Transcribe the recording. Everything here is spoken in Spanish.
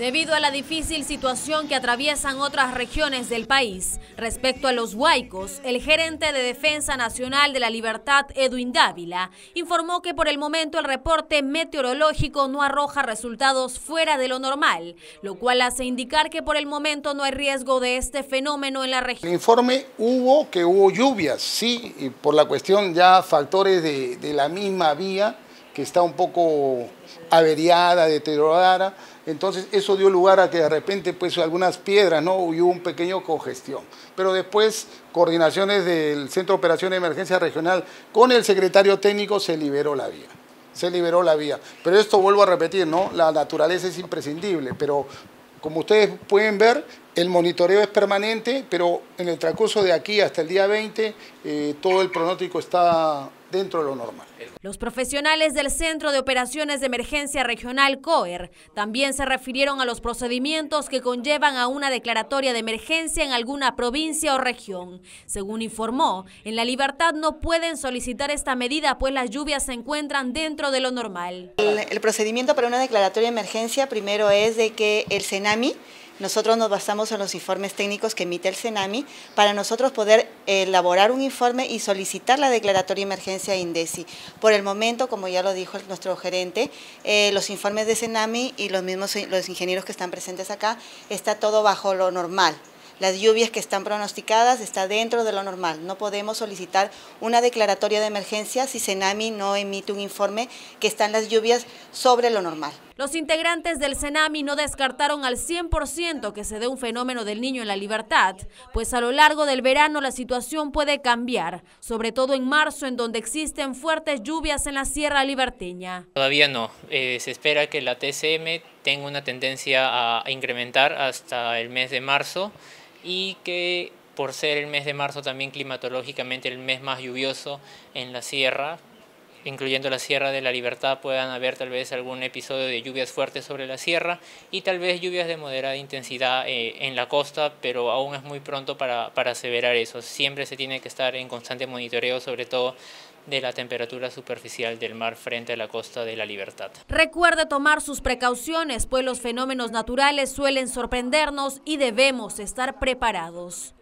Debido a la difícil situación que atraviesan otras regiones del país, respecto a los huaicos, el gerente de Defensa Nacional de la Libertad, Edwin Dávila, informó que por el momento el reporte meteorológico no arroja resultados fuera de lo normal, lo cual hace indicar que por el momento no hay riesgo de este fenómeno en la región. El informe hubo que hubo lluvias, sí, y por la cuestión ya factores de, de la misma vía, está un poco averiada, deteriorada. Entonces eso dio lugar a que de repente pues algunas piedras, ¿no? hubo un pequeño congestión, Pero después coordinaciones del Centro de Operación de Emergencia Regional con el secretario técnico se liberó la vía. Se liberó la vía. Pero esto vuelvo a repetir, ¿no? La naturaleza es imprescindible, pero como ustedes pueden ver, el monitoreo es permanente, pero en el transcurso de aquí hasta el día 20 eh, todo el pronóstico está dentro de lo normal. Los profesionales del Centro de Operaciones de Emergencia Regional COER también se refirieron a los procedimientos que conllevan a una declaratoria de emergencia en alguna provincia o región. Según informó, en La Libertad no pueden solicitar esta medida pues las lluvias se encuentran dentro de lo normal. El, procedimiento para una declaratoria de emergencia primero es de que el CENAMI nosotros nos basamos en los informes técnicos que emite el CENAMI para nosotros poder elaborar un informe y solicitar la declaratoria de emergencia INDECI. Por el momento, como ya lo dijo nuestro gerente, eh, los informes de CENAMI y los mismos los ingenieros que están presentes acá, está todo bajo lo normal las lluvias que están pronosticadas está dentro de lo normal. No podemos solicitar una declaratoria de emergencia si Senami no emite un informe que están las lluvias sobre lo normal. Los integrantes del CENAMI no descartaron al 100% que se dé un fenómeno del niño en la libertad, pues a lo largo del verano la situación puede cambiar, sobre todo en marzo en donde existen fuertes lluvias en la Sierra Liberteña. Todavía no, eh, se espera que la TCM tenga una tendencia a incrementar hasta el mes de marzo y que por ser el mes de marzo también climatológicamente el mes más lluvioso en la sierra, incluyendo la Sierra de la Libertad, puedan haber tal vez algún episodio de lluvias fuertes sobre la sierra y tal vez lluvias de moderada intensidad eh, en la costa, pero aún es muy pronto para, para aseverar eso. Siempre se tiene que estar en constante monitoreo, sobre todo de la temperatura superficial del mar frente a la costa de la libertad. Recuerde tomar sus precauciones, pues los fenómenos naturales suelen sorprendernos y debemos estar preparados.